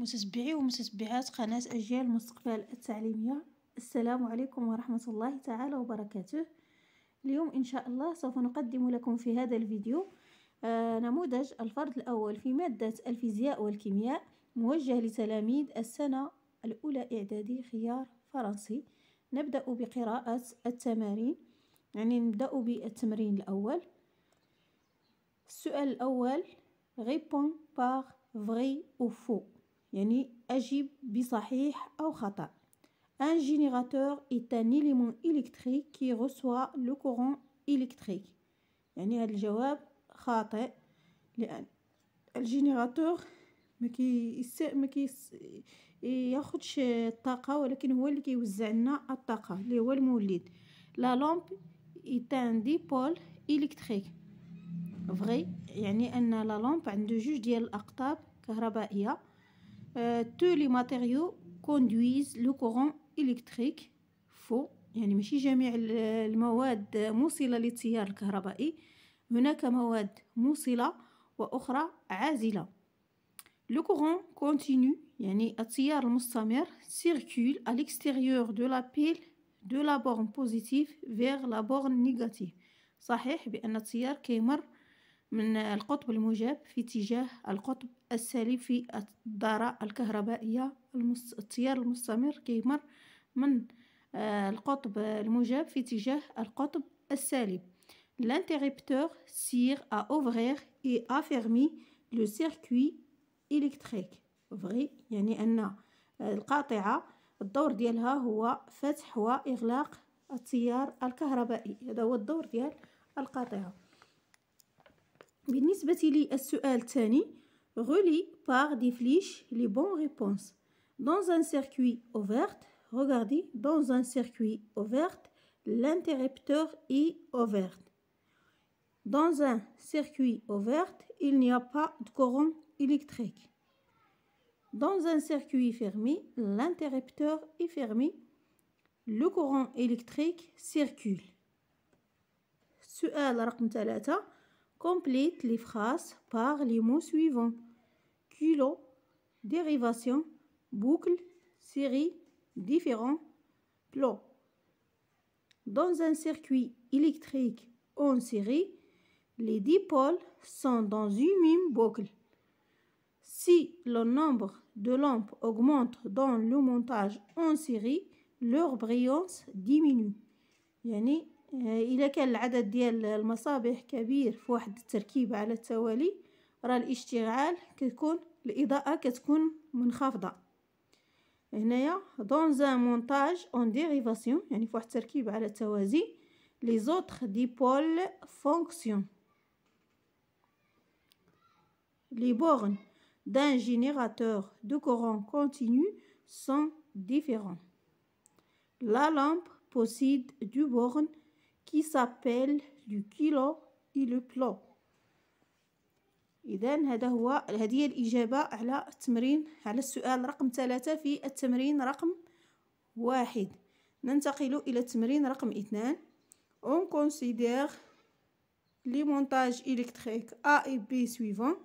متتبعي ومتتبعات قناة أجيال المستقبل التعليمية السلام عليكم ورحمة الله تعالى وبركاته اليوم إن شاء الله سوف نقدم لكم في هذا الفيديو آه، نموذج الفرد الأول في مادة الفيزياء والكيمياء موجه لتلاميذ السنة الأولى إعدادي خيار فرنسي نبدأ بقراءة التمارين يعني نبدأ بالتمرين الأول السؤال الأول غيبون باغ فغي أو فو يعني أجب بصحيح أو خطأ Un générateur est un élément électrique qui reçoit le courant électrique. يعني هذا الجواب خاطئ لأن الجينيراتور ما كيس ما كيس ياخذش الطاقة ولكن هو اللي كيوزع لنا الطاقة اللي هو المولد لا لامب est un dipôle électrique. فغي يعني ان لا لامب عنده جوج ديال الاقطاب كهربائيه Euh, tous les matériaux conduisent le courant électrique faux يعني ماشي جميع المواد موصله للتيار الكهربائي هناك مواد موصله واخرى عازله لو كورون كونتينيو يعني التيار المستمر سيركول على الاكستيريور دو لا بيل دو لا بورن بوزيتيف فيغ لا بورن نيجاتيف صحيح بان التيار كيمر من القطب الموجب في اتجاه القطب السالب في الدارة الكهربائية التيار المستمر كيمر من آه، القطب الموجب في اتجاه القطب السالب L'interrupteur سير à ouvrir اي à لو سيركوي الكتريك électrique. يعني أن آه، القاطعة الدور ديالها هو فتح وإغلاق التيار الكهربائي هذا هو الدور ديال القاطعة بالنسبة للسؤال الثاني Relie par des flèches les bonnes réponses. Dans un circuit ouvert, regardez, dans un circuit ouvert, l'interrupteur est ouvert. Dans un circuit ouvert, il n'y a pas de courant électrique. Dans un circuit fermé, l'interrupteur est fermé. Le courant électrique circule. رقم Complète les phrases par les mots suivants. Culot, dérivation, boucle, série, différent, plot. Dans un circuit électrique en série, les dipôles sont dans une même boucle. Si le nombre de lampes augmente dans le montage en série, leur brillance diminue. إذا آه، كان العدد ديال المصابيح كبير في واحد التركيبة على التوالي راه الإشتغال كتكون الإضاءة كتكون منخفضة هنايا دون زان مونتاج اون ديريفاسيون يعني في واحد التركيبة على التوازي لي زوتر دي بول فونكسيون لي بورن دان جينيراتور دو كورون كونتينيو سون ديفيرون لا لامب possède du borne qui s'appelle لو كيلو et le بلو اذا هذا هو هذه هي الاجابه على التمرين على السؤال رقم ثلاثة في التمرين رقم واحد ننتقل الى التمرين رقم اثنان on considère لي مونتاج الكتريك ا اي بي سويفون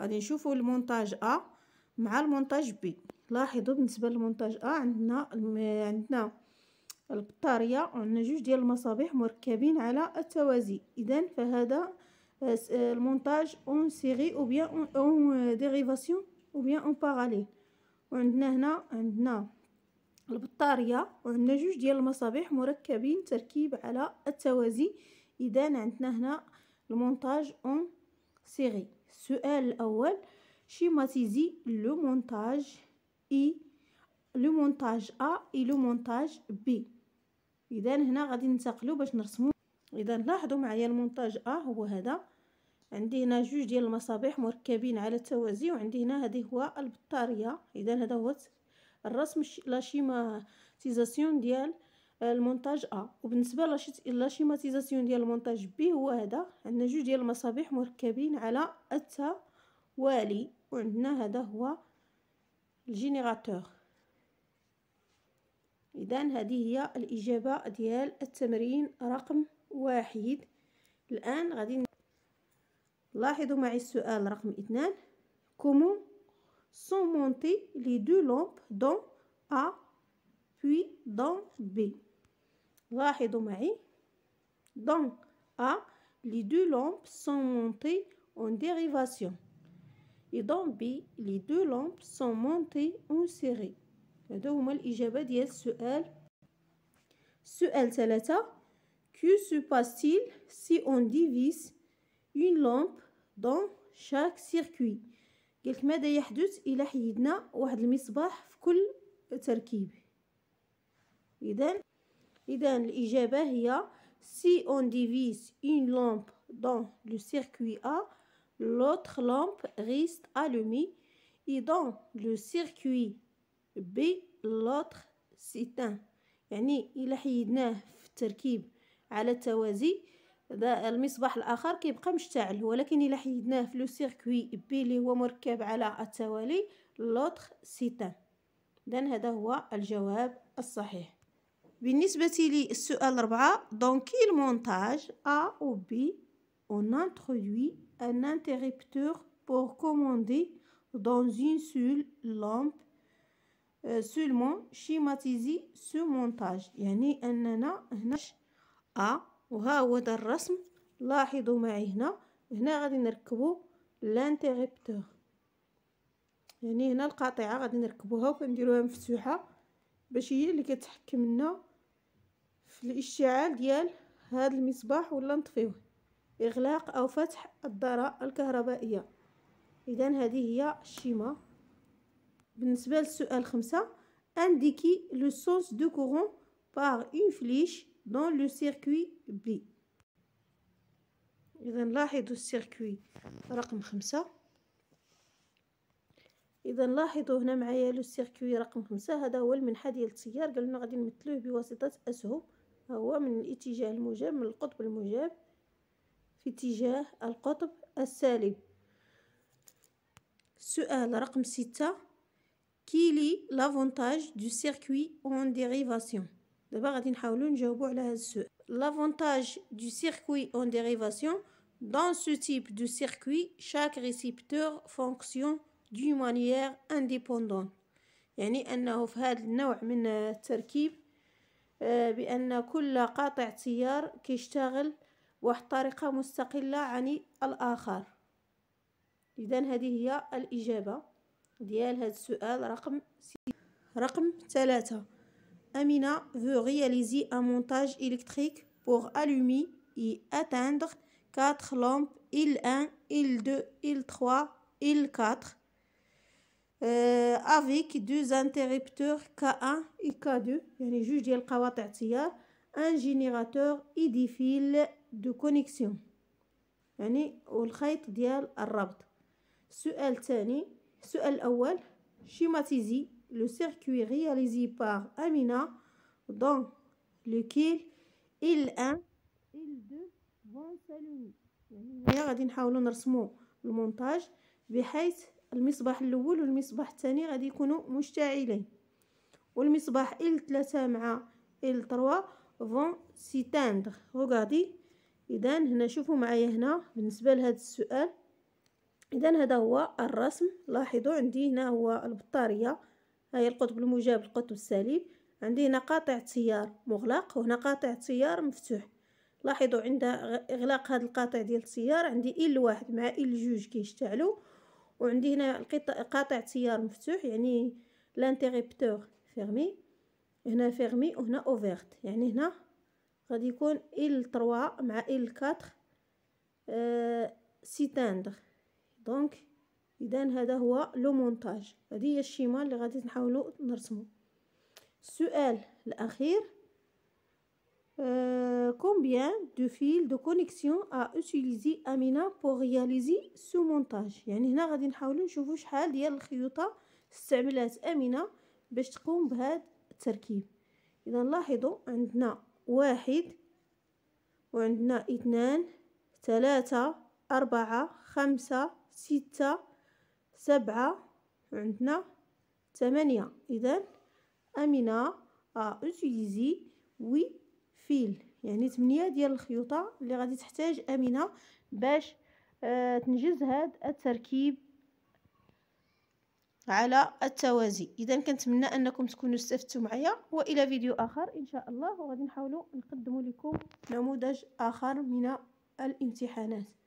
غادي نشوفوا المونتاج ا مع المونتاج بي لاحظوا بالنسبه للمونتاج ا عندنا عندنا البطارية عندنا جوج ديال المصابيح مركبين على التوازي اذا فهذا آه، آه، المونتاج اون سيغي او بيان اون ديريفاسيون او بيان اون باراليل وعندنا هنا عندنا البطارية وعندنا جوج ديال المصابيح مركبين تركيب على التوازي اذا عندنا هنا المونتاج اون سيغي السؤال الاول شيماتيزي لو مونتاج اي لو مونتاج ا اي لو مونتاج بي اذا هنا غادي ننتقلوا باش نرسموا اذا لاحظوا معايا المونتاج ا هو هذا عندي هنا جوج ديال المصابيح مركبين على التوازي وعندي هنا هذه هو البطاريه اذا هذا هو الرسم لا شيماتيزاسيون ديال المونتاج ا وبالنسبه لا شيماتيزاسيون ديال المونتاج بي هو هذا عندنا جوج ديال المصابيح مركبين على التوالي وعندنا هذا هو الجينيراتور اذا هذه هي الاجابه ديال التمرين رقم واحد الان غادي لاحظوا معي السؤال رقم اثنان كومو سومونتي لي دو لومب دون ا بوي دون بي لاحظوا معي دون ا لي دو لومب سومونتي اون ديريفاسيون اي دون بي لي دو لومب سومونتي اون سيري هادو هما الإجابة ديال السؤال السؤال 3. Que se passe-t-il si on divise une lampe dans chaque circuit قالك ماذا يحدث إلا حيدنا واحد المصباح في كل تركيب إذا إذا الإجابة هي si on divise une lampe dans le circuit A l'autre lampe reste allumée et dans le circuit بي لوطخ سيتان يعني الا حيدناه في التركيب على التوازي ذا المصباح الاخر كيبقى مشتعل ولكن الا حيدناه في لو سيركوي بي اللي هو مركب على التوالي لوطخ سيتان اذا هذا هو الجواب الصحيح بالنسبة للسؤال السؤال dans quel المونتاج ا ou بي اون انتروي ان انتريبتور pour commander dans une seule lampe سولمون شيماتيزي سو مونتاج يعني اننا هنا ا وها هو دا الرسم لاحظوا معي هنا هنا غادي نركبوا لانتيغيبتور يعني هنا القاطعه غادي نركبوها وكنديروها مفتوحه باش هي اللي كتحكم لنا في الاشتعال ديال هذا المصباح ولا نطفيوه اغلاق او فتح الضراء الكهربائيه اذا هذه هي الشيمه بالنسبة للسؤال خمسة انديكي لو سونس دو كورون par اون فليش دون لو سيركوي بي إذا لاحظوا السيركوي رقم خمسة إذا لاحظوا هنا معايا لو سيركوي رقم خمسة هذا هو المنحة ديال التيار قال لنا غادي نمثلوه بواسطة أسهم هو من الاتجاه الموجب من القطب الموجب في اتجاه القطب السالب سؤال رقم ستة كي لي لافونتاج دو سيركوي اون ديريفاسيون دابا غادي نحاولو نجاوبو على هذا السؤال لافونتاج دو سيركوي اون ديريفاسيون دون سو تيب دو سيركوي شاك récepteur فونكسيون دو مانيير انديبوندون يعني أنه في هذا النوع من التركيب بأن كل قاطع تيار كيشتغل بواحد الطريقه مستقلة عن الآخر إذا هذه هي الإجابة ديال السؤال رقم رقم ثلاثة أمينة veut réaliser un montage électrique pour allumer et atteindre quatre lampes il 1 il 2 il 3 il 4 avec deux interrupteurs K1 et K2 un générateur et des fils de connexion يعني السؤال الأول schématiser le circuit réalisé par Amina dans lequel ال 1 ال 2 vont s'allumer يعني هنا غادي نحاولوا نرسموا المونتاج بحيث المصباح الاول والمصباح الثاني غادي يكونوا مشتعلين والمصباح ال 3 مع ال 3 فون سيتاندغ regardez اذا هنا شوفوا معايا هنا بالنسبه لهذا السؤال اذا هذا هو الرسم لاحظوا عندي هنا هو البطاريه هاي القطب الموجب القطب السالب عندي هنا قاطع تيار مغلق وهنا قاطع تيار مفتوح لاحظوا عند اغلاق هذا القاطع ديال التيار عندي ال واحد مع ال جوج كيشتعلوا وعندي هنا قاطع تيار مفتوح يعني لانتيغيبتور فيرمي هنا فيرمي وهنا اوفيرت يعني هنا غادي يكون ال 3 مع ال 4 آه، سيتاندر دونك اذا هذا هو لو مونتاج هذه هي الشيمه اللي غادي نحاولوا نرسمو السؤال الاخير Euh, combien de fils de connexion a utilisé Amina pour réaliser ce montage يعني هنا غادي نحاولوا نشوفوا شحال ديال الخيوطه استعملات امينه باش تقوم بهذا التركيب اذا لاحظوا عندنا واحد وعندنا اثنان ثلاثة أربعة خمسة ستة سبعة عندنا ثمانية إذا أمينة أوتيليزي وي فيل يعني ثمانية ديال الخيوطة اللي غادي تحتاج أمينة باش تنجز هاد التركيب على التوازي اذا كنتمنى انكم تكونوا استفدتوا معايا والى فيديو اخر ان شاء الله وغادي نحاولوا نقدموا لكم نموذج اخر من الامتحانات